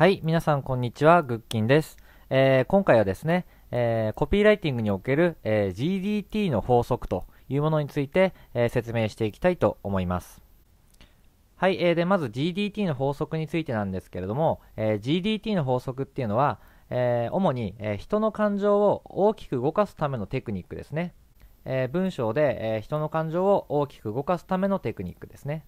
はい、皆さんこんにちは、グッキンです。えー、今回はですね、えー、コピーライティングにおける、えー、GDT の法則というものについて、え説明していきたいと思います。はい、えー、で、まず GDT の法則についてなんですけれども、え GDT の法則っていうのは、え主に、え人の感情を大きく動かすためのテクニックですね。え文章で、え人の感情を大きく動かすためのテクニックですね。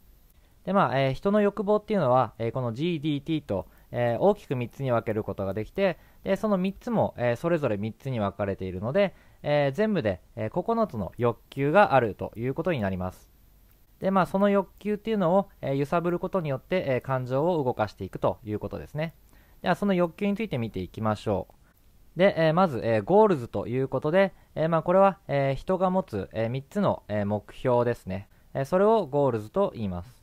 で、まあ、え人の欲望っていうのは、えこの GDT と、えー、大きく3つに分けることができてでその3つも、えー、それぞれ3つに分かれているので、えー、全部で、え9つの欲求があるということになりますでまあその欲求っていうのを、え揺さぶることによって、え感情を動かしていくということですねではその欲求について見ていきましょうで、えまず、えゴールズということで、えまあ、これは、え人が持つ、え3つの、え目標ですね、えそれをゴールズと言います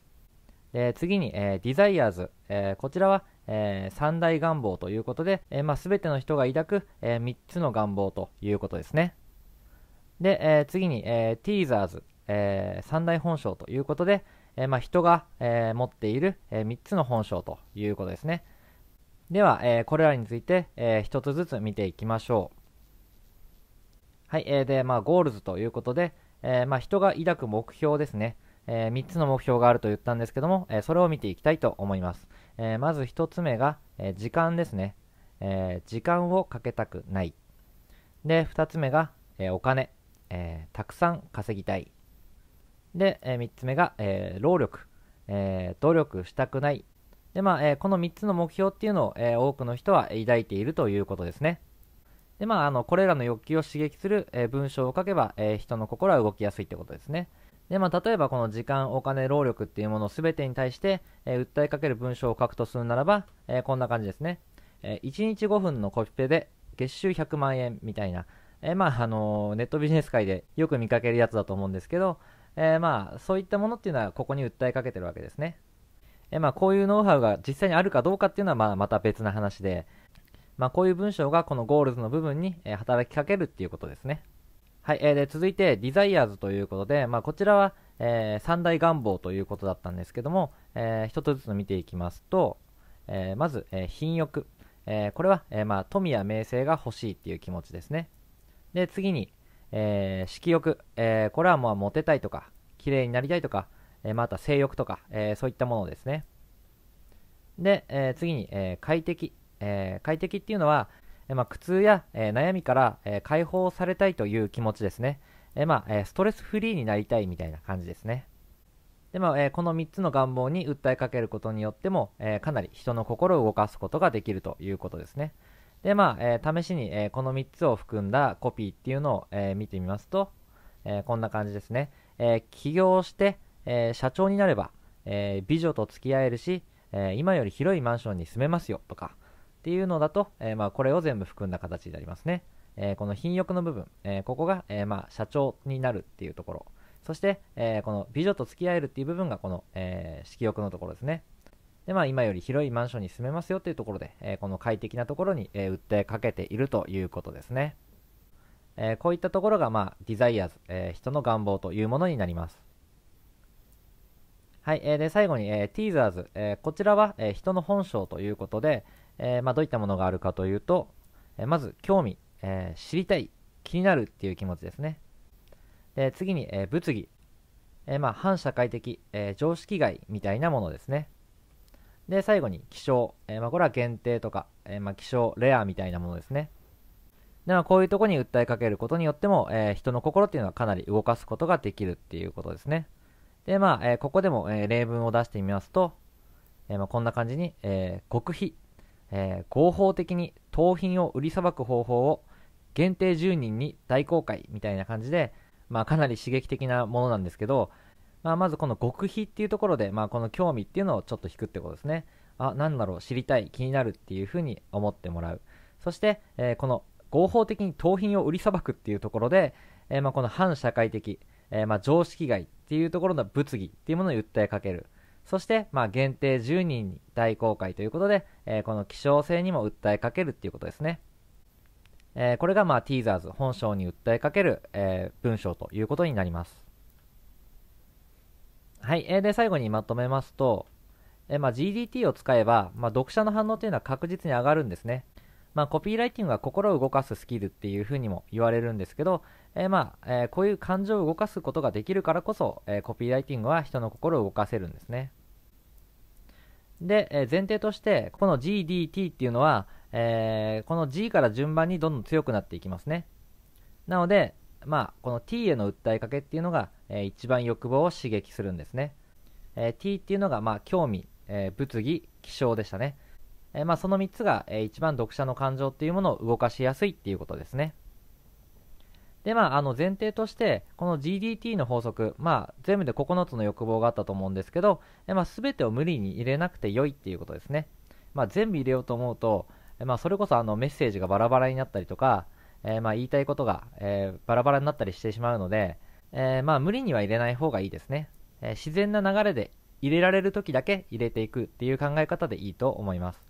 で次に、えー、デザイアーズ、えー、こちらは、えー、三大願望ということで、えーまあ、全ての人が抱く、えー、3つの願望ということですねで、えー、次に、えー、ティーザーズ、えー、三大本性ということで、えーまあ、人が、えー、持っている、えー、3つの本性ということですねでは、えー、これらについて、えー、1つずつ見ていきましょうはい、えー、で、まあ、ゴールズということで、えーまあ、人が抱く目標ですね、えー、3つの目標があると言ったんですけども、えー、それを見ていきたいと思います。えー、まず1つ目が、え時間ですね、え時間をかけたくない。で、2つ目が、えお金、えたくさん稼ぎたい。で、え3つ目が、え労力、え努力したくない。で、まあ、えこの3つの目標っていうのを、え多くの人は抱いているということですね。で、まあ、あのこれらの欲求を刺激する、え文章を書けば、え人の心は動きやすいってことですね。で、まあ、例えばこの時間、お金、労力っていうものを全てに対して、えー、訴えかける文章を書くとするならば、えー、こんな感じですね。えー、1日5分のコピペで月収100万円みたいな、えまあ、あのネットビジネス界でよく見かけるやつだと思うんですけど、えまあ、そういったものっていうのはここに訴えかけてるわけですね。えまあ、こういうノウハウが実際にあるかどうかっていうのは、まあ、また別な話で、まあ、こういう文章がこのゴールズの部分に働きかけるっていうことですね。はい、えー、で続いて、デザイアーズということで、まあ、こちらは、えー、三大願望ということだったんですけども、えー、一つずつ見ていきますと、えー、まず、えー、品欲、えー、これは、えーまあ、富や名声が欲しいっていう気持ちですね。で、次に、えー、色欲、えー、これはまあモテたいとか、綺麗になりたいとか、えー、また性欲とか、えー、そういったものですね。で、えー、次に、えー、快適、えー、快適っていうのは、えまあ、苦痛や、え悩みから、え解放されたいという気持ちですね。えまあ、えストレスフリーになりたいみたいな感じですね。でまあ、えこの3つの願望に訴えかけることによっても、えかなり人の心を動かすことができるということですね。でまあ、え試しに、えこの3つを含んだコピーっていうのを、え見てみますと、えこんな感じですね。え起業して、え社長になれば、え美女と付き合えるし、え今より広いマンションに住めますよとか、っていうのだと、えー、まあ、これを全部含んだ形になりますね。えー、この品欲の部分、えここが、えまあ、社長になるっていうところ。そして、えこの美女と付き合えるっていう部分がこの、え色欲のところですね。で、まあ、今より広いマンションに住めますよっていうところで、えこの快適なところに、え訴えかけているということですね。えこういったところが、まあ、デザイアーズ、え人の願望というものになります。はい、えー、で最後に、えー、ティーザーズ、えー、こちらは、え人の本性ということで、えー、まあ、どういったものがあるかというと、えー、まず興味、え知りたい、気になるっていう気持ちですね。で次に、え物議、えまあ、反社会的、え常識外みたいなものですね。で最後に気象、えまあ、これは限定とか、えまあ、気象レアみたいなものですね。でかこういうとこに訴えかけることによっても、えー、人の心っていうのはかなり動かすことができるっていうことですね。で、まあ、えー、ここでも、えー、例文を出してみますと、えまあ、こんな感じに、え極秘えー、合法的に盗品を売りさばく方法を限定10人に大公開みたいな感じで、まあ、かなり刺激的なものなんですけど、まあ、まずこの極秘っていうところで、まあ、この興味っていうのをちょっと引くってことですねあなんだろう知りたい気になるっていうふうに思ってもらうそして、えー、この合法的に盗品を売りさばくっていうところで、えー、まあ、この反社会的、えー、まあ、常識外っていうところの物議っていうものに訴えかけるそして、まあ、限定10人に大公開ということで、えー、この希少性にも訴えかけるっていうことですね。えー、これが、まあ、ティーザーズ本章に訴えかける、えー、文章ということになります。はい。えー、で、最後にまとめますと、えー、まあ、GDT を使えば、まあ、読者の反応というのは確実に上がるんですね。まあ、コピーライティングは心を動かすスキルっていうふうにも言われるんですけど、えー、まあ、えー、こういう感情を動かすことができるからこそ、えー、コピーライティングは人の心を動かせるんですね。で、え前提として、この GDT っていうのは、えー、この G から順番にどんどん強くなっていきますね。なので、まあ、この T への訴えかけっていうのが、えー、一番欲望を刺激するんですね。えー、T っていうのが、まあ、興味、え物議、気象でしたね。えまあ、その3つが、えー、一番読者の感情っていうものを動かしやすいっていうことですね。でまあ、あの前提として、この GDT の法則、まあ、全部で9つの欲望があったと思うんですけど、まあ、全てを無理に入れなくて良いっていうことですね。まあ、全部入れようと思うと、まあ、それこそあのメッセージがバラバラになったりとか、えー、まあ言いたいことが、えー、バラバラになったりしてしまうので、えー、まあ無理には入れない方がいいですね、え自然な流れで入れられる時だけ入れていくっていう考え方でいいと思います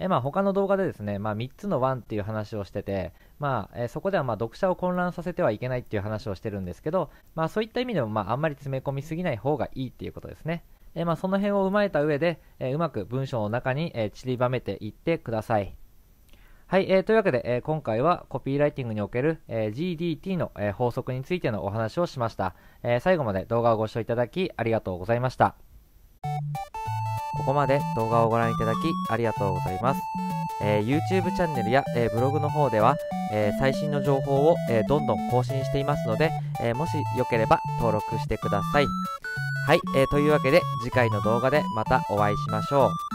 えまあ、他の動画でですね、まあ、3つの1っていう話をしてて、まあ、えそこではま読者を混乱させてはいけないっていう話をしてるんですけど、まあ、そういった意味でも、まあ、あんまり詰め込みすぎない方がいいっていうことですね。えまあ、その辺を踏まえた上で、えうまく文章の中に、え散りばめていってください。はい、えー、というわけで、えー、今回はコピーライティングにおける、えー、GDT の、え法則についてのお話をしました、え最後まで動画をご視聴いただきありがとうございました。ここまで動画をご覧いただきありがとうございます。えー、YouTube チャンネルや、えー、ブログの方では、えー、最新の情報を、えどんどん更新していますので、えもしよければ登録してください。はい、えというわけで次回の動画でまたお会いしましょう。